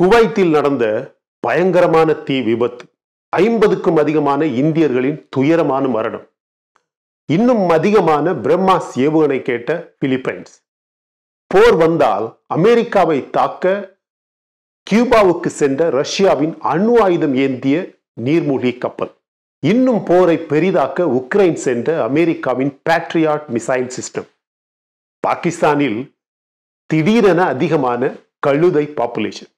குவைத்தில் நடந்த பயங்கரமான தீ விபத்து ஐம்பதுக்கும் அதிகமான இந்தியர்களின் துயரமான மரணம் இன்னும் அதிகமான பிரம்மாஸ் ஏவுகணை கேட்ட பிலிப்பைன்ஸ் போர் வந்தால் அமெரிக்காவை தாக்க கியூபாவுக்கு சென்ற ரஷ்யாவின் அணு ஆயுதம் ஏந்திய நீர்மூழ்கி கப்பல் இன்னும் போரை பெரிதாக்க உக்ரைன் சென்ற அமெரிக்காவின் பேட்ரியாட் மிசைல் சிஸ்டம் பாகிஸ்தானில் திடீரென அதிகமான கழுதை பாப்புலேஷன்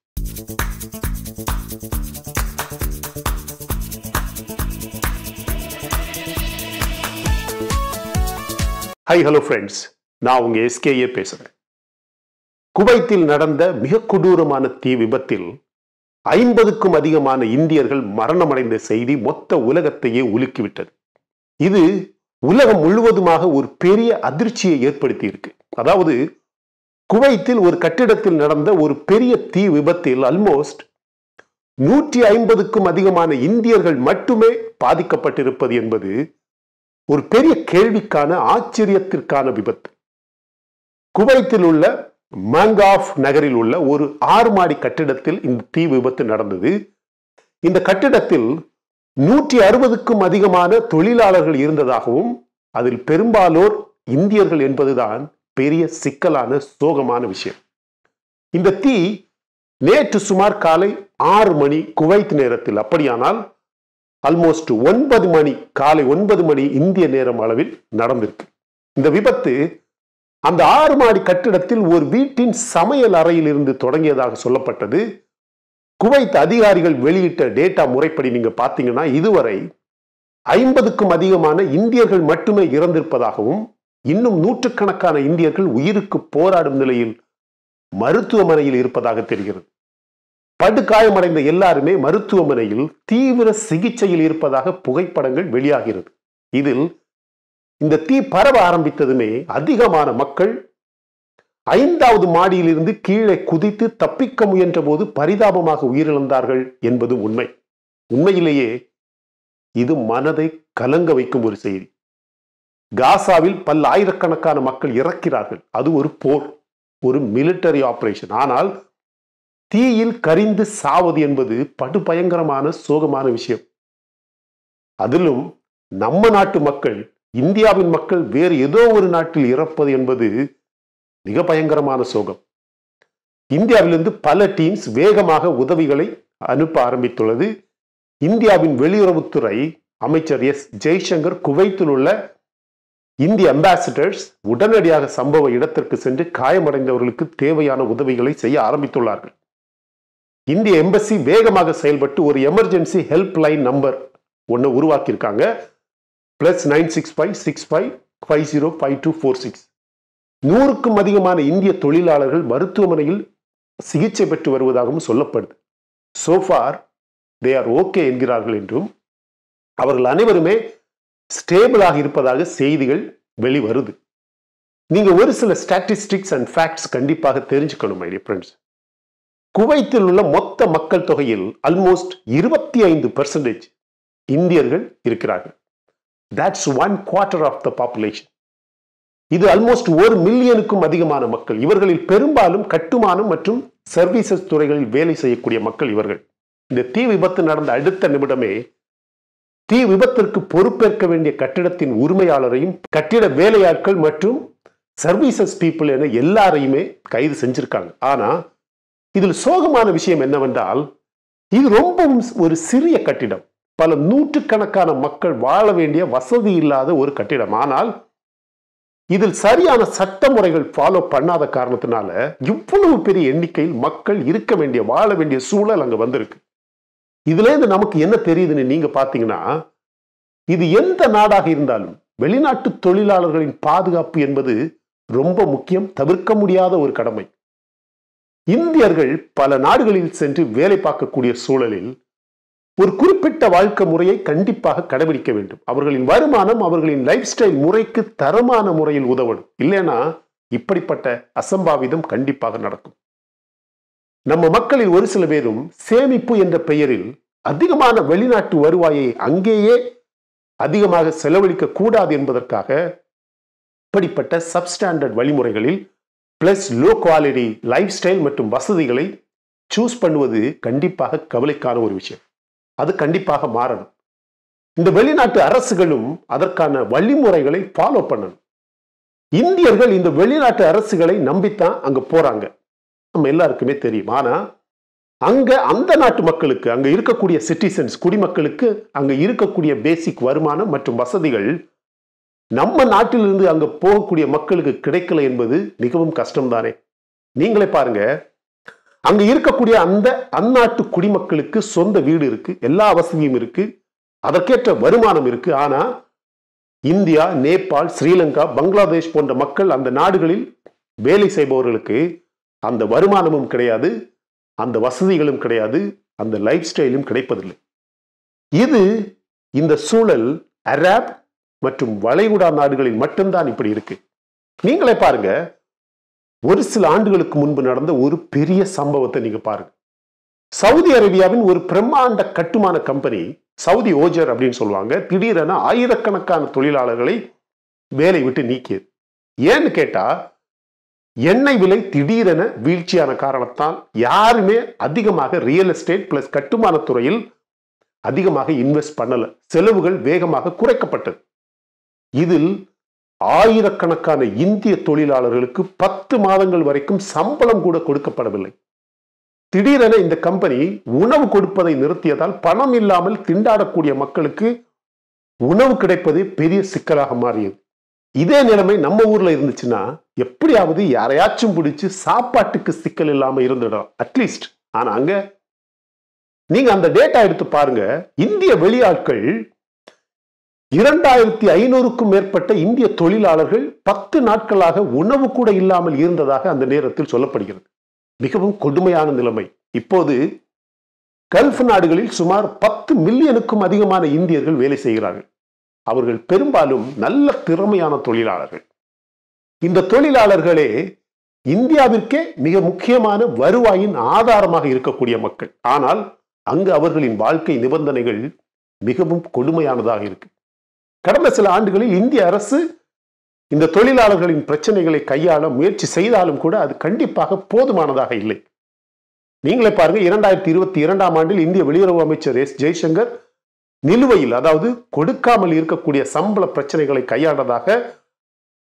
ஹை ஹலோ ஃப்ரெண்ட்ஸ் நான் உங்க எஸ்கேயே பேசுறேன் குவைத்தில் நடந்த மிக கொடூரமான தீ விபத்தில் ஐம்பதுக்கும் அதிகமான இந்தியர்கள் மரணமடைந்த செய்தி மொத்த உலகத்தையே உலுக்கிவிட்டது இது உலகம் முழுவதுமாக ஒரு பெரிய அதிர்ச்சியை ஏற்படுத்தி இருக்கு அதாவது குவைத்தில் ஒரு கட்டிடத்தில் நடந்த ஒரு பெரிய தீ விபத்தில் அல்மோஸ்ட் நூற்றி ஐம்பதுக்கும் அதிகமான இந்தியர்கள் மட்டுமே பாதிக்கப்பட்டிருப்பது என்பது ஒரு பெரிய கேள்விக்கான ஆச்சரியத்திற்கான விபத்து குவைத்தில் உள்ள மேங்காஃப் நகரில் உள்ள ஒரு ஆறு மாடி கட்டிடத்தில் இந்த தீ விபத்து நடந்தது இந்த கட்டிடத்தில் நூற்றி அறுபதுக்கும் அதிகமான தொழிலாளர்கள் இருந்ததாகவும் அதில் பெரும்பாலோர் இந்தியர்கள் என்பதுதான் பெரிய சிக்கலான சோகமான விஷயம் இந்த தீ நேற்று சுமார் காலை ஆறு மணி குவைத் நேரத்தில் அப்படியானால் ஆல்மோஸ்ட் ஒன்பது மணி காலை ஒன்பது மணி இந்திய நேரம் அளவில் நடந்திருக்கு இந்த விபத்து அந்த ஆறு மாடி கட்டிடத்தில் ஒரு வீட்டின் சமையல் அறையில் இருந்து தொடங்கியதாக சொல்லப்பட்டது குவைத் அதிகாரிகள் வெளியிட்ட டேட்டா முறைப்படி நீங்க பாத்தீங்கன்னா இதுவரை ஐம்பதுக்கும் அதிகமான இந்தியர்கள் மட்டுமே இறந்திருப்பதாகவும் இன்னும் நூற்றுக்கணக்கான இந்தியர்கள் உயிருக்கு போராடும் நிலையில் மருத்துவமனையில் இருப்பதாக தெரிகிறது படுகாயமடைந்த எல்லாருமே மருத்துவமனையில் தீவிர சிகிச்சையில் இருப்பதாக புகைப்படங்கள் வெளியாகிறது இதில் இந்த தீ பரவ ஆரம்பித்ததுமே அதிகமான மக்கள் ஐந்தாவது மாடியிலிருந்து கீழே குதித்து தப்பிக்க முயன்ற போது பரிதாபமாக உயிரிழந்தார்கள் என்பது உண்மை உண்மையிலேயே இது மனதை கலங்க வைக்கும் ஒரு செய்தி காசாவில் பல்லாயிரக்கணக்கான மக்கள் இறக்கிறார்கள் அது ஒரு போர் ஒரு மிலிட்டரி ஆபரேஷன் ஆனால் தீயில் கரிந்து சாவது என்பது படு பயங்கரமான சோகமான விஷயம் அதிலும் நம்ம நாட்டு மக்கள் இந்தியாவின் மக்கள் வேறு ஏதோ ஒரு நாட்டில் இறப்பது என்பது மிக பயங்கரமான சோகம் இந்தியாவிலிருந்து பல டீம்ஸ் வேகமாக உதவிகளை அனுப்ப ஆரம்பித்துள்ளது இந்தியாவின் வெளியுறவுத்துறை அமைச்சர் எஸ் ஜெய்சங்கர் குவைத்தில் உள்ள இந்திய அம்பாசிடர்ஸ் உடனடியாக சம்பவ இடத்திற்கு சென்று காயமடைந்தவர்களுக்கு தேவையான உதவிகளை செய்ய ஆரம்பித்துள்ளார்கள் இந்திய எம்பசி வேகமாக செயல்பட்டு ஒரு எமர்ஜென்சி ஹெல்ப் லைன் நம்பர் ஒன்று உருவாக்கியிருக்காங்க plus nine six five six five five zero five two four six நூறுக்கும் அதிகமான இந்திய தொழிலாளர்கள் மருத்துவமனையில் சிகிச்சை பெற்று வருவதாகவும் சொல்லப்படுது சோஃபார் தே ஆர் ஓகே என்கிறார்கள் என்றும் அவர்கள் அனைவருமே ஸ்டேபிளாக இருப்பதாக செய்திகள் வெளிவருது நீங்கள் ஒரு சில ஸ்டாட்டிஸ்டிக்ஸ் அண்ட் ஃபேக்ட்ஸ் கண்டிப்பாக தெரிஞ்சுக்கணும் மை ஃப்ரெண்ட்ஸ் குவைத்தில் உள்ள மொத்த மக்கள் தொகையில் அல்மோஸ்ட் இருபத்தி ஐந்து பெர்சன்டேஜ் இந்தியர்கள் இருக்கிறார்கள் that's one quarter of the population இது அல்மோஸ்ட் ஒரு மில்லியனுக்கும் அதிகமான மக்கள் இவர்களில் பெரும்பாலும் கட்டுமானம் மற்றும் சர்வீசஸ் துறைகளில் வேலை செய்யக்கூடிய மக்கள் இவர்கள் இந்த தீ விபத்து நடந்த அடுத்த நிமிடமே தீ விபத்திற்கு பொறுப்பேற்க வேண்டிய கட்டிடத்தின் உரிமையாளரையும் கட்டிட வேலையாட்கள் மற்றும் சர்வீசஸ் பீப்புள் என எல்லாரையுமே கைது செஞ்சிருக்காங்க ஆனால் இதில் சோகமான விஷயம் என்னவென்றால் இது ரொம்பவும் ஒரு சிறிய கட்டிடம் பல நூற்றுக்கணக்கான மக்கள் வாழ வேண்டிய வசதி இல்லாத ஒரு கட்டிடம் ஆனால் இதில் சரியான சட்ட முறைகள் ஃபாலோ பண்ணாத காரணத்தினால இவ்வளவு பெரிய எண்ணிக்கையில் மக்கள் இருக்க வேண்டிய வாழ வேண்டிய சூழல் அங்கே வந்திருக்கு இதுலேருந்து நமக்கு என்ன தெரியுதுன்னு நீங்கள் பார்த்தீங்கன்னா இது எந்த நாடாக இருந்தாலும் வெளிநாட்டு தொழிலாளர்களின் பாதுகாப்பு என்பது ரொம்ப முக்கியம் தவிர்க்க முடியாத ஒரு கடமை இந்தியர்கள் பல நாடுகளில் சென்று வேலை பார்க்கக்கூடிய சூழலில் ஒரு குறிப்பிட்ட வாழ்க்கை முறையை கண்டிப்பாக கடைபிடிக்க வேண்டும் அவர்களின் வருமானம் அவர்களின் லைஃப் ஸ்டைல் முறைக்கு தரமான முறையில் உதவணும் இல்லைனா இப்படிப்பட்ட அசம்பாவிதம் கண்டிப்பாக நடக்கும் நம்ம மக்களில் ஒரு சில பேரும் சேமிப்பு என்ற பெயரில் அதிகமான வெளிநாட்டு வருவாயை அங்கேயே அதிகமாக செலவழிக்க கூடாது என்பதற்காக இப்படிப்பட்ட சப்ஸ்டாண்டர்ட் வழிமுறைகளில் plus low quality lifestyle மற்றும் வசதிகளை சூஸ் பண்ணுவது கண்டிப்பாக கவலைக்கான ஒரு விஷயம் அது கண்டிப்பாக மாறணும் இந்த வெளிநாட்டு அரசுகளும் அதற்கான வழிமுறைகளை ஃபாலோ பண்ணணும் இந்தியர்கள் இந்த வெளிநாட்டு அரசுகளை நம்பித்தான் அங்கே போகிறாங்க நம்ம எல்லாருக்குமே தெரியும் ஆனால் அங்கே அந்த நாட்டு மக்களுக்கு அங்கே இருக்கக்கூடிய சிட்டிசன்ஸ் குடிமக்களுக்கு அங்கே இருக்கக்கூடிய பேசிக் வருமானம் மற்றும் வசதிகள் நம்ம நாட்டிலிருந்து அங்க போகக்கூடிய மக்களுக்கு கிடைக்கல என்பது மிகவும் கஷ்டம்தானே நீங்களே பாருங்க அங்க இருக்கக்கூடிய அந்த அந்நாட்டு குடிமக்களுக்கு சொந்த வீடு இருக்கு எல்லா வசதியும் இருக்கு அதற்கேற்ற வருமானம் இருக்கு ஆனா இந்தியா நேபாள் ஸ்ரீலங்கா பங்களாதேஷ் போன்ற மக்கள் அந்த நாடுகளில் வேலை செய்பவர்களுக்கு அந்த வருமானமும் கிடையாது அந்த வசதிகளும் கிடையாது அந்த லைஃப் ஸ்டைலும் கிடைப்பதில்லை இது இந்த சூழல் அராப் மற்றும் வளைகுடா நாடுகளில் மட்டும்தான் இப்படி இருக்கு நீங்களே பாருங்க ஒரு சில ஆண்டுகளுக்கு முன்பு நடந்த ஒரு பெரிய சம்பவத்தை நீங்க பாருங்க சவுதி அரேபியாவின் ஒரு பிரம்மாண்ட கட்டுமான கம்பெனி சவுதி ஓஜர் அப்படின்னு சொல்லுவாங்க திடீரென ஆயிரக்கணக்கான தொழிலாளர்களை வேலை விட்டு நீக்கியது ஏன்னு கேட்டா எண்ணெய் விலை திடீரென வீழ்ச்சியான காரணத்தால் யாருமே அதிகமாக ரியல் எஸ்டேட் பிளஸ் கட்டுமான துறையில் அதிகமாக இன்வெஸ்ட் பண்ணல செலவுகள் வேகமாக குறைக்கப்பட்டது இதில் ஆயிரக்கணக்கான இந்திய தொழிலாளர்களுக்கு பத்து மாதங்கள் வரைக்கும் சம்பளம் கூட கொடுக்கப்படவில்லை திடீரென இந்த கம்பெனி உணவு கொடுப்பதை நிறுத்தியதால் பணம் இல்லாமல் திண்டாடக்கூடிய மக்களுக்கு உணவு கிடைப்பது பெரிய சிக்கலாக மாறியது இதே நிலைமை நம்ம ஊர்ல இருந்துச்சுன்னா எப்படியாவது யாரையாச்சும் பிடிச்சி சாப்பாட்டுக்கு சிக்கல் இல்லாமல் இருந்துடும் அட்லீஸ்ட் ஆனா அங்க நீங்க அந்த டேட்டா எடுத்து பாருங்க இந்திய வெளியாட்கள் இரண்டாயிரத்தி ஐநூறுக்கும் மேற்பட்ட இந்திய தொழிலாளர்கள் பத்து நாட்களாக உணவு கூட இல்லாமல் இருந்ததாக அந்த நேரத்தில் சொல்லப்படுகிறது மிகவும் கொடுமையான நிலைமை இப்போது கல்ஃப் நாடுகளில் சுமார் பத்து மில்லியனுக்கும் அதிகமான இந்தியர்கள் வேலை செய்கிறார்கள் அவர்கள் பெரும்பாலும் நல்ல திறமையான தொழிலாளர்கள் இந்த தொழிலாளர்களே இந்தியாவிற்கே மிக முக்கியமான வருவாயின் ஆதாரமாக இருக்கக்கூடிய மக்கள் ஆனால் அங்கு அவர்களின் வாழ்க்கை நிபந்தனைகள் மிகவும் கொடுமையானதாக இருக்கு கடந்த சில ஆண்டுகளில் இந்திய அரசு இந்த தொழிலாளர்களின் பிரச்சனைகளை கையாள முயற்சி செய்தாலும் கூட அது கண்டிப்பாக போதுமானதாக இல்லை நீங்களே பாருங்க இரண்டாயிரத்தி இருபத்தி இரண்டாம் ஆண்டில் இந்திய வெளியுறவு அமைச்சர் எஸ் ஜெய்சங்கர் நிலுவையில் அதாவது கொடுக்காமல் இருக்கக்கூடிய சம்பள பிரச்சனைகளை கையாண்டதாக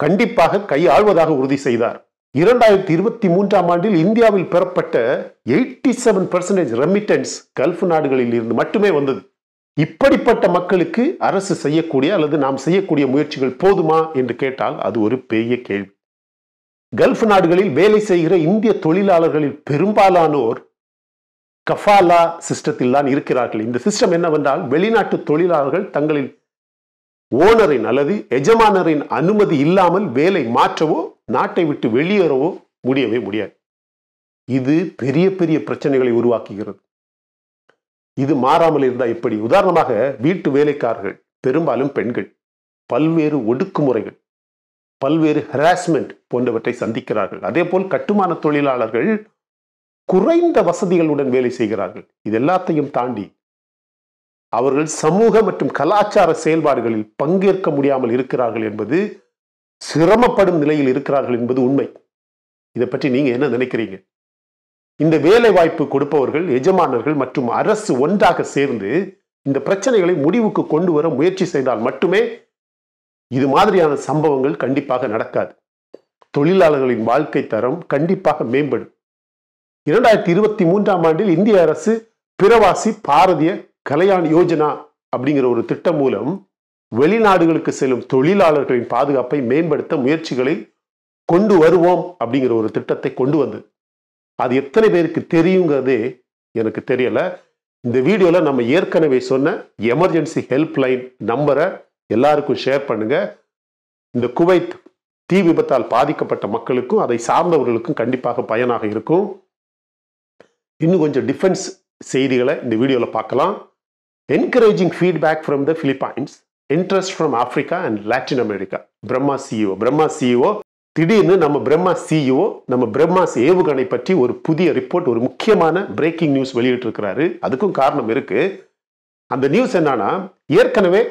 கண்டிப்பாக கையாள்வதாக உறுதி செய்தார் இரண்டாயிரத்தி இருபத்தி மூன்றாம் ஆண்டில் இந்தியாவில் பெறப்பட்ட eighty seven percentage remittance Gulf நாடுகளில் இருந்து மட்டுமே வந்தது இப்படிப்பட்ட மக்களுக்கு அரசு செய்யக்கூடிய அல்லது நாம் செய்யக்கூடிய முயற்சிகள் போதுமா என்று கேட்டால் அது ஒரு பெரிய கேள்வி கல்ஃப் நாடுகளில் வேலை செய்கிற இந்திய தொழிலாளர்களில் பெரும்பாலானோர் கஃபாலா சிஸ்டத்தில் தான் இருக்கிறார்கள் இந்த சிஸ்டம் என்னவென்றால் வெளிநாட்டு தொழிலாளர்கள் தங்களின் ஓனரின் அல்லது எஜமானரின் அனுமதி இல்லாமல் வேலை மாற்றவோ நாட்டை விட்டு வெளியேறவோ முடியவே முடியாது இது பெரிய பெரிய பிரச்சனைகளை உருவாக்குகிறது இது மாறாமல் இருந்தால் எப்படி உதாரணமாக வீட்டு வேலைக்காரர்கள் பெரும்பாலும் பெண்கள் பல்வேறு ஒடுக்குமுறைகள் பல்வேறு ஹராஸ்மெண்ட் போன்றவற்றை சந்திக்கிறார்கள் அதே போல் கட்டுமான தொழிலாளர்கள் குறைந்த வசதிகளுடன் வேலை செய்கிறார்கள் இது எல்லாத்தையும் தாண்டி அவர்கள் சமூக மற்றும் கலாச்சார செயல்பாடுகளில் பங்கேற்க முடியாமல் இருக்கிறார்கள் என்பது சிரமப்படும் நிலையில் இருக்கிறார்கள் என்பது உண்மை இதை பற்றி நீங்க என்ன நினைக்கிறீங்க இந்த வேலை வாய்ப்பு கொடுப்பவர்கள் எஜமானர்கள் மற்றும் அரசு ஒன்றாக சேர்ந்து இந்த பிரச்சனைகளை முடிவுக்கு கொண்டு வர முயற்சி செய்தால் மட்டுமே இது மாதிரியான சம்பவங்கள் கண்டிப்பாக நடக்காது தொழிலாளர்களின் வாழ்க்கை தரம் கண்டிப்பாக மேம்படும் இரண்டாயிரத்தி இருபத்தி மூன்றாம் ஆண்டில் இந்திய அரசு பிரவாசி பாரதிய கலையான் யோஜனா அப்படிங்கிற ஒரு திட்டம் மூலம் வெளிநாடுகளுக்கு செல்லும் தொழிலாளர்களின் பாதுகாப்பை மேம்படுத்த முயற்சிகளை கொண்டு வருவோம் அப்படிங்கிற ஒரு திட்டத்தை கொண்டு வந்தது அது எத்தனை பேருக்கு தெரியுங்கிறது எனக்கு தெரியலை இந்த வீடியோவில் நம்ம ஏற்கனவே சொன்ன எமர்ஜென்சி ஹெல்ப்லைன் நம்பரை எல்லாருக்கும் ஷேர் பண்ணுங்கள் இந்த குவைத் தீ விபத்தால் பாதிக்கப்பட்ட மக்களுக்கும் அதை சார்ந்தவர்களுக்கும் கண்டிப்பாக பயனாக இருக்கும் இன்னும் கொஞ்சம் டிஃபென்ஸ் செய்திகளை இந்த வீடியோவில் பார்க்கலாம் encouraging feedback from the Philippines interest from Africa and Latin America Brahma CEO e Brahma CEO திடீர்னு நம்ம பிரம்மா சிஇஓ e நம்ம பிரம்மாஸ் ஏவுகணை பற்றி ஒரு புதிய ரிப்போர்ட் ஒரு முக்கியமான பிரேக்கிங் நியூஸ் வெளியிட்டிருக்கிறாரு அதுக்கும் காரணம் இருக்கு அந்த நியூஸ் என்னன்னா ஏற்கனவே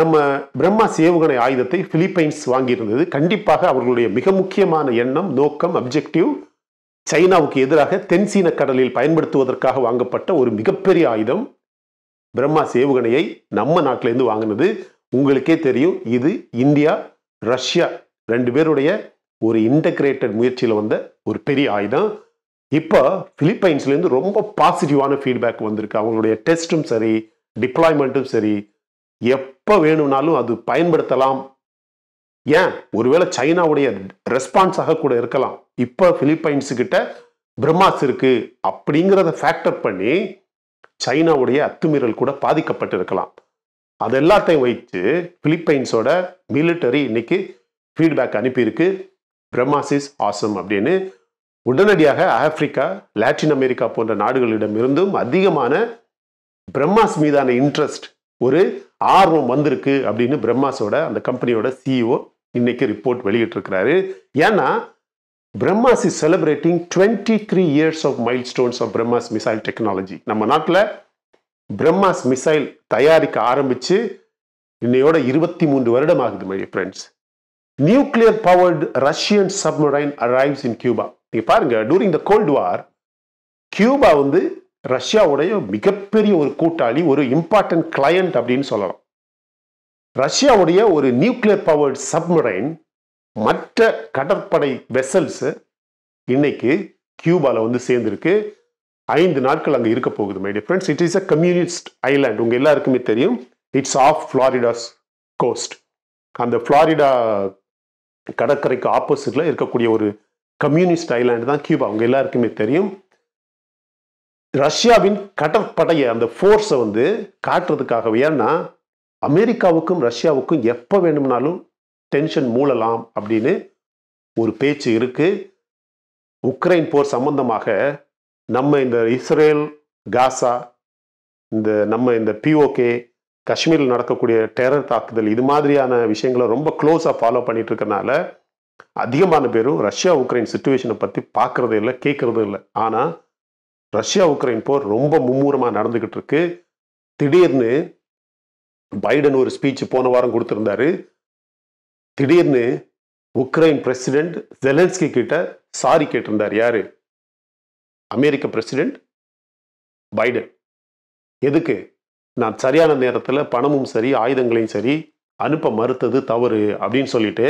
நம்ம பிரம்மா ஏவுகணை ஆயுதத்தை பிலிப்பைன்ஸ் வாங்கியிருந்தது கண்டிப்பாக அவர்களுடைய மிக முக்கியமான எண்ணம் நோக்கம் அப்ஜெக்டிவ் சைனாவுக்கு எதிராக தென்சீன கடலில் பயன்படுத்துவதற்காக வாங்கப்பட்ட ஒரு மிகப்பெரிய ஆயுதம் பிரம்மா ஏவுகணையை நம்ம நாட்டிலேருந்து வாங்கினது உங்களுக்கே தெரியும் இது இந்தியா ரஷ்யா ரெண்டு பேருடைய ஒரு இன்டகிரேட்டட் முயற்சியில் வந்த ஒரு பெரிய ஆயுதம் இப்போ பிலிப்பைன்ஸ்லேருந்து ரொம்ப பாசிட்டிவான ஃபீட்பேக் வந்திருக்கு அவங்களுடைய டெஸ்ட்டும் சரி டிப்ளாய்மெண்ட்டும் சரி எப்போ வேணும்னாலும் அது பயன்படுத்தலாம் ஏன் ஒருவேளை சைனாவுடைய ரெஸ்பான்ஸாக கூட இருக்கலாம் இப்போ பிலிப்பைன்ஸுக்கிட்ட பிரம்மாஸ் இருக்கு அப்படிங்கிறத ஃபேக்டர் பண்ணி சைனாவுடைய அத்துமீறல் கூட பாதிக்கப்பட்டு அது எல்லாத்தையும் வைத்து பிலிப்பைன்ஸோட மிலிட்டரி இன்னைக்கு ஃபீட்பேக் அனுப்பியிருக்கு பிரம்மாசிஸ் ஆசம் அப்படின்னு உடனடியாக ஆப்பிரிக்கா லாட்டின் அமெரிக்கா போன்ற நாடுகளிடம் இருந்தும் அதிகமான பிரம்மாஸ் மீதான இன்ட்ரெஸ்ட் ஒரு ஆர்வம் வந்திருக்கு அப்படின்னு பிரம்மாஸோட அந்த கம்பெனியோட சிஇஓ e இன்னைக்கு ரிப்போர்ட் வெளியிட்டிருக்கிறாரு ஏன்னா BrahMos is celebrating twenty three years of milestones of BrahMos missile technology நம்ம நாட்டில் பிரம்மாஸ் மிசைல் தயாரிக்க ஆரம்பித்து இன்னையோட இருபத்தி மூன்று வருடம் ஆகுது my friends nuclear powered Russian submarine arrives in Cuba நீங்கள் பாருங்க during the cold war Cuba வந்து ரஷ்யாவுடைய மிகப்பெரிய ஒரு கூட்டாளி ஒரு இம்பார்ட்டன்ட் கிளையண்ட் அப்படின்னு சொல்லலாம் ரஷ்யாவுடைய ஒரு நியூக்ளியர் பவர்டு சப்மரைன் மற்ற கடற்படை வெசல்ஸு இன்னைக்கு கியூபாவில் வந்து சேர்ந்துருக்கு ஐந்து நாட்கள் அங்கே இருக்க போகுது my friends it is a communist island உங்கள் எல்லாருக்குமே தெரியும் இட்ஸ் ஆஃப் ஃப்ளாரிடாஸ் கோஸ்ட் அந்த ஃப்ளாரிடா கடற்கரைக்கு ஆப்போசிட்டில் இருக்கக்கூடிய ஒரு கம்யூனிஸ்ட் ஐலாண்டு தான் கியூபா அவங்க எல்லாருக்குமே தெரியும் ரஷ்யாவின் கடற்படையை அந்த ஃபோர்ஸை வந்து காட்டுறதுக்காக ஏன்னா அமெரிக்காவுக்கும் ரஷ்யாவுக்கும் எப்போ வேணும்னாலும் டென்ஷன் மூழலாம் அப்படின்னு ஒரு பேச்சு இருக்குது உக்ரைன் போர் சம்பந்தமாக நம்ம இந்த இஸ்ரேல் காசா இந்த நம்ம இந்த பிஓகே காஷ்மீரில் நடக்கக்கூடிய டெரர் தாக்குதல் இது மாதிரியான விஷயங்களை ரொம்ப க்ளோஸாக ஃபாலோ பண்ணிட்டு இருக்கனால அதிகமான பேரும் ரஷ்யா உக்ரைன் சுச்சுவேஷனை பற்றி பார்க்குறது இல்லை கேட்கறதும் இல்லை ஆனால் ரஷ்யா உக்ரைன் போர் ரொம்ப மும்முரமாக நடந்துக்கிட்டு இருக்கு திடீர்னு பைடன் ஒரு ஸ்பீச் போன வாரம் கொடுத்துருந்தாரு திடீர்னு உக்ரைன் பிரசிடென்ட் ஜெலன்ஸ்கி கிட்ட சாரி கேட்டிருந்தார் யாரு அமெரிக்க பிரசிடென்ட் பைடன் எதுக்கு நான் சரியான நேரத்தில் பணமும் சரி ஆயுதங்களையும் சரி அனுப்ப மறுத்தது தவறு அப்படின்னு சொல்லிட்டு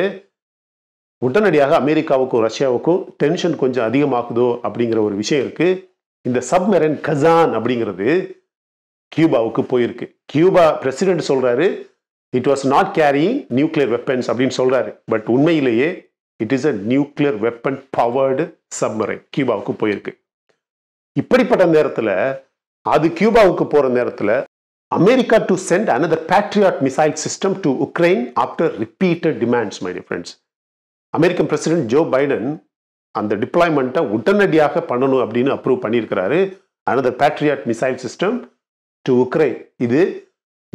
உடனடியாக அமெரிக்காவுக்கும் ரஷ்யாவுக்கும் டென்ஷன் கொஞ்சம் அதிகமாகுதோ அப்படிங்கிற ஒரு விஷயம் இருக்குது இந்த சப்மெரன் கசான் அப்படிங்கிறது கியூபாவுக்கு போயிருக்கு கியூபா பிரசிடென்ட் சொல்கிறாரு it was not carrying nuclear weapons அப்படின்னு சொல்கிறாரு பட் உண்மையிலேயே it is a nuclear weapon powered submarine கியூபாவுக்கு போயிருக்கு இப்படிப்பட்ட நேரத்தில் அது கியூபாவுக்கு போகிற நேரத்தில் America to send another Patriot missile system to Ukraine after repeated demands, my dear friends. American president Joe Biden அந்த டிப்ளாய்மெண்ட்டை உடனடியாக பண்ணணும் அப்படின்னு அப்ரூவ் பண்ணியிருக்கிறாரு another Patriot missile system to Ukraine இது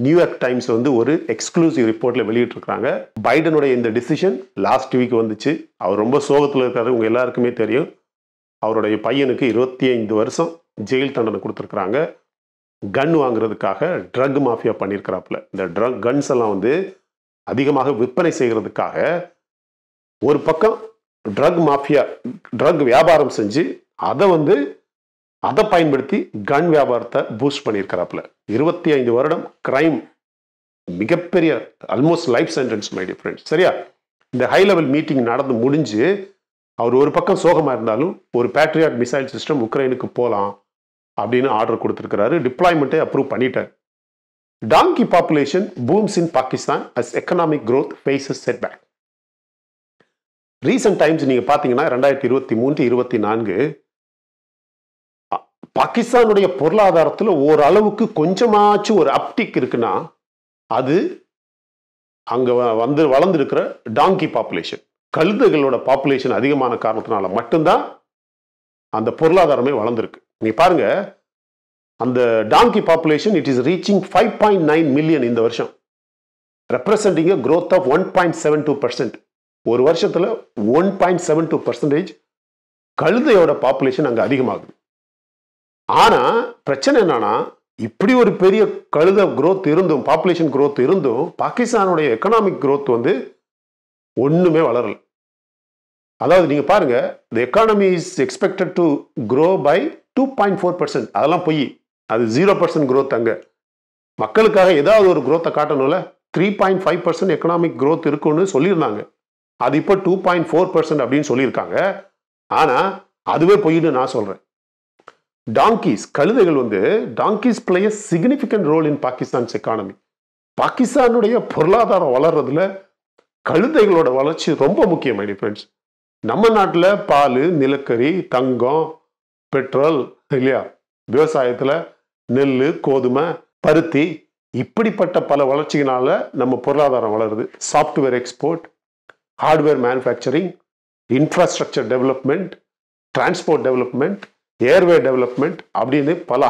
நியூயார்க் டைம்ஸ் வந்து ஒரு எக்ஸ்க்ளூசிவ் ரிப்போர்ட்டில் வெளியிட்டிருக்கிறாங்க பைடனுடைய இந்த டிசிஷன் லாஸ்ட் வீக் வந்துச்சு அவர் ரொம்ப சோகத்தில் இருக்காரு உங்கள் எல்லாருக்குமே தெரியும் அவருடைய பையனுக்கு இருபத்தி ஐந்து வருஷம் ஜெயில் தண்டனை கொடுத்துருக்குறாங்க கன் வாங்குறதுக்காக ட்ரக் மாஃபியா பண்ணியிருக்கிறாப்புல இந்த ட்ரக் கன்ஸ் எல்லாம் வந்து அதிகமாக விற்பனை செய்கிறதுக்காக ஒரு பக்கம் ட்ரக் மாஃபியா ட்ரக் வியாபாரம் செஞ்சு அதை வந்து அதை பயன்படுத்தி கன் வியாபாரத்தை பூஸ்ட் பண்ணியிருக்கிறாப்புல இருபத்தி ஐந்து வருடம் கிரைம் மிகப்பெரிய almost life sentence my friends சரியா இந்த ஹை லெவல் மீட்டிங் நடந்து முடிஞ்சு அவர் ஒரு பக்கம் சோகமாக இருந்தாலும் ஒரு பேட்ரியாட் மிசைல் சிஸ்டம் உக்ரைனுக்கு போகலாம் அப்படின்னு ஆர்டர் கொடுத்துருக்கிறாரு டிப்ளாய்மெண்ட்டை அப்ரூவ் பண்ணிட்டார் donkey population booms in Pakistan as economic growth paces set back recent times நீங்கள் பார்த்தீங்கன்னா ரெண்டாயிரத்தி இருபத்தி மூன்று இருபத்தி நான்கு பாகிஸ்தானுடைய பொருளாதாரத்தில் ஓரளவுக்கு கொஞ்சமாச்சும் ஒரு அப்டிக் இருக்குன்னா அது அங்கே வந்து வளர்ந்துருக்கிற டாங்கி பாப்புலேஷன் கழுதைகளோட பாப்புலேஷன் அதிகமான காரணத்தினால மட்டும்தான் அந்த பொருளாதாரமே வளர்ந்துருக்கு நீ பாருங்க அந்த donkey population it is reaching five point nine million இந்த வருஷம் representing growth of one point seven two percent ஒரு வருஷத்தில் one point seven two percentage கழுதையோட பாப்புலேஷன் அங்கே அதிகமாகுது ஆனால் பிரச்சனை என்னன்னா இப்படி ஒரு பெரிய கழுத குரோத் இருந்தும் பாப்புலேஷன் குரோத் இருந்தும் பாகிஸ்தானுடைய எக்கனாமிக் குரோத் வந்து ஒன்றுமே வளரல அதாவது நீங்கள் பாருங்கள் the economy is expected to grow by two point four percent அதெல்லாம் பொய் அது ஜீரோ பர்சன்ட் க்ரோத் அங்கே மக்களுக்காக ஏதாவது ஒரு க்ரோத்தை காட்டணும்ல three point five percent economic growth இருக்குன்னு சொல்லியிருந்தாங்க அது இப்போ டூ பாயிண்ட் ஃபோர் பர்சன்ட் அப்படின்னு சொல்லியிருக்காங்க ஆனால் அதுவே பொய்னு நான் சொல்கிறேன் டாங்கீஸ் கழுதைகள் வந்து donkeys play significant role in Pakistan's economy பாகிஸ்தானுடைய பொருளாதாரம் வளர்றதுல கழுதைகளோட வளர்ச்சி ரொம்ப முக்கியம் ஃப்ரெண்ட்ஸ் நம்ம நாட்டில் பால் நிலக்கரி தங்கம் பெட்ரோல் இல்லையா விவசாயத்தில் நெல் கோதுமை பருத்தி இப்படிப்பட்ட பல வளர்ச்சிகளால் நம்ம பொருளாதாரம் வளருது software export hardware manufacturing infrastructure development transport development airway development அப்படின்னு பல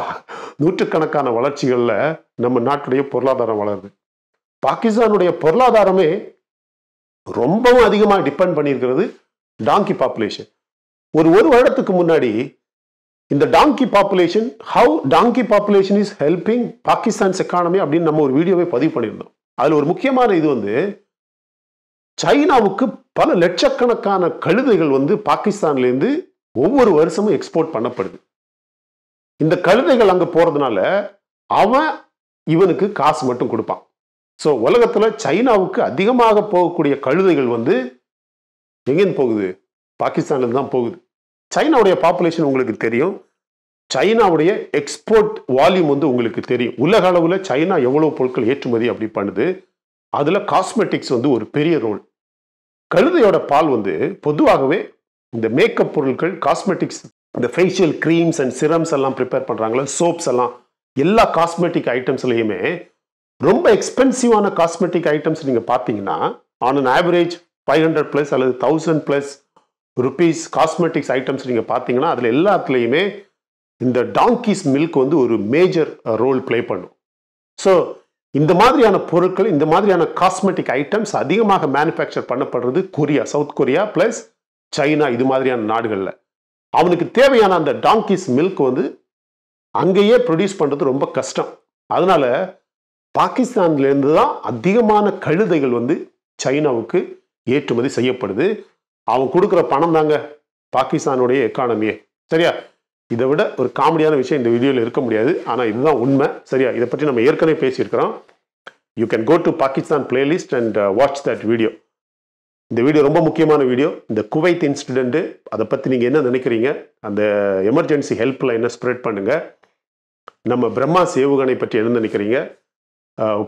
நூற்றுக்கணக்கான வளர்ச்சிகளில் நம்ம நாட்டுடைய பொருளாதாரம் வளருது பாகிஸ்தானுடைய பொருளாதாரமே ரொம்பவும் அதிகமாக டிபெண்ட் பண்ணியிருக்கிறது டாங்கி பாப்புலேஷன் ஒரு ஒரு வருடத்துக்கு முன்னாடி இந்த donkey population how donkey population is helping Pakistan's economy அப்படின்னு நம்ம ஒரு வீடியோவை பதிவு பண்ணியிருந்தோம் அதில் ஒரு முக்கியமான இது வந்து சைனாவுக்கு பல லட்சக்கணக்கான கழுதைகள் வந்து பாகிஸ்தான்லேருந்து ஒவ்வொரு வருஷமும் எக்ஸ்போர்ட் பண்ணப்படுது இந்த கழுதைகள் அங்கே போகிறதுனால அவன் இவனுக்கு காசு மட்டும் கொடுப்பான் ஸோ உலகத்தில் சைனாவுக்கு அதிகமாக போகக்கூடிய கழுதைகள் வந்து எங்கேருந்து போகுது பாகிஸ்தான்லேருந்து தான் போகுது சைனாவுடைய பாப்புலேஷன் உங்களுக்கு தெரியும் சைனாவுடைய எக்ஸ்போர்ட் வால்யூம் வந்து உங்களுக்கு தெரியும் உலக அளவில் சைனா எவ்வளோ பொருட்கள் ஏற்றுமதி அப்படி பண்ணுது அதில் காஸ்மெட்டிக்ஸ் வந்து ஒரு பெரிய ரோல் கழுதையோட பால் வந்து பொதுவாகவே இந்த மேக்கப் பொருட்கள் காஸ்மெட்டிக்ஸ் இந்த ஃபேஷியல் க்ரீம்ஸ் அண்ட் சிரம்ஸ் எல்லாம் ப்ரிப்பேர் பண்ணுறாங்களே சோப்ஸ் எல்லாம் எல்லா காஸ்மெட்டிக் ஐட்டம்ஸ்லையுமே ரொம்ப எக்ஸ்பென்சிவான காஸ்மெட்டிக் ஐட்டம்ஸ் நீங்கள் பார்த்தீங்கன்னா on an average five hundred plus அல்லது thousand plus rupees cosmetics items நீங்கள் பார்த்தீங்கன்னா அதில் எல்லாத்துலேயுமே இந்த டாங்கிஸ் மில்க் வந்து ஒரு மேஜர் ரோல் ப்ளே பண்ணும் ஸோ இந்த மாதிரியான பொருட்கள் இந்த மாதிரியான காஸ்மெட்டிக் ஐட்டம்ஸ் அதிகமாக மேனுஃபேக்சர் பண்ணப்படுறது Korea South Korea plus China இது மாதிரியான நாடுகளில் அவனுக்கு தேவையான அந்த டாங்கிஸ் மில்க் வந்து அங்கேயே ப்ரொடியூஸ் பண்ணுறது ரொம்ப கஷ்டம் அதனால் பாகிஸ்தான்லேருந்து தான் அதிகமான கழுதைகள் வந்து சைனாவுக்கு ஏற்றுமதி செய்யப்படுது அவன் கொடுக்குற பணம் தாங்க பாகிஸ்தானுடைய எக்கானமியே சரியா இதை விட ஒரு காமெடியான விஷயம் இந்த வீடியோவில் இருக்க முடியாது ஆனால் இதுதான் உண்மை சரியா இதை பற்றி நம்ம ஏற்கனவே பேசியிருக்கிறோம் you can go to Pakistan playlist and watch that video இந்த வீடியோ ரொம்ப முக்கியமான வீடியோ இந்த குவைத் இன்சிடெண்ட்டு அதை பற்றி நீங்கள் என்ன நினைக்கிறீங்க அந்த எமர்ஜென்சி ஹெல்ப்பில் என்ன ஸ்ப்ரெட் பண்ணுங்கள் நம்ம பிரம்மா சேவுகனை பற்றி என்ன நினைக்கிறீங்க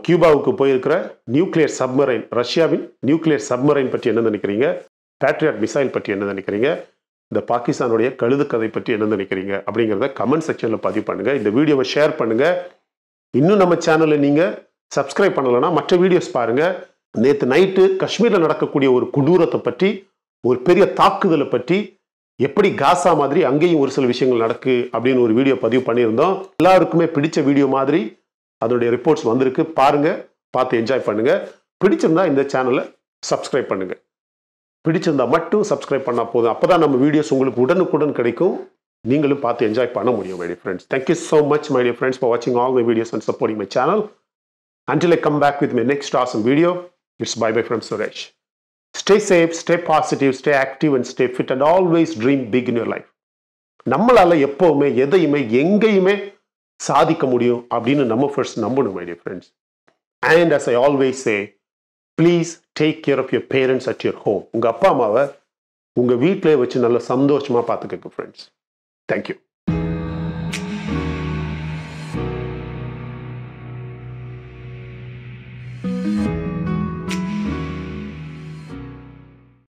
கியூபாவுக்கு போயிருக்கிற நியூக்ளியர் சப்மரைன் ரஷ்யாவின் நியூக்ளியர் சப்மரைன் பற்றி என்ன நினைக்கிறீங்க பேட்ரியாட் மிசைல் பற்றி என்ன நினைக்கிறீங்க இந்த பாகிஸ்தானுடைய கழுது கதை பற்றி என்ன நினைக்கிறீங்க அப்படிங்கிறத கமெண்ட் செக்ஷனில் பதிவு பண்ணுங்கள் இந்த வீடியோவை ஷேர் பண்ணுங்கள் இன்னும் நம்ம சேனலை நீங்கள் சப்ஸ்கிரைப் பண்ணலைன்னா மற்ற வீடியோஸ் பாருங்கள் நேற்று நைட்டு காஷ்மீரில் நடக்கக்கூடிய ஒரு கொடூரத்தை பற்றி ஒரு பெரிய தாக்குதலை பற்றி எப்படி காசா மாதிரி அங்கேயும் ஒரு சில விஷயங்கள் நடக்கு அப்படின்னு ஒரு வீடியோ பதிவு பண்ணியிருந்தோம் எல்லாருக்குமே பிடிச்ச வீடியோ மாதிரி அதனுடைய ரிப்போர்ட்ஸ் வந்திருக்கு பாருங்கள் பார்த்து என்ஜாய் பண்ணுங்கள் பிடிச்சிருந்தா இந்த சேனலை சப்ஸ்கிரைப் பண்ணுங்கள் பிடிச்சிருந்தால் மட்டும் சப்ஸ்கிரைப் பண்ணால் போதும் அப்போ தான் நம்ம வீடியோஸ் உங்களுக்கு உடனுக்குடன் கிடைக்கும் நீங்களும் பார்த்து என்ஜாய் பண்ண முடியும் my dear friends thank you so much my dear friends for வாட்சிங் all my videos and supporting my channel until I come back with my next awesome video it's bye bye friends Suresh stay safe stay positive stay active and stay fit and always dream big in your life நம்மளால் எப்போவுமே எதையுமே எங்கேயுமே சாதிக்க முடியும் அப்படின்னு நம்ம first நம்பணும் my dear friends and as I always say please take care of your parents at your home உங்கள் அப்பா அம்மாவை உங்கள் வீட்டிலே வச்சு நல்லா சந்தோஷமாக பார்த்துக்கோங்க ஃப்ரெண்ட்ஸ் தேங்க்யூ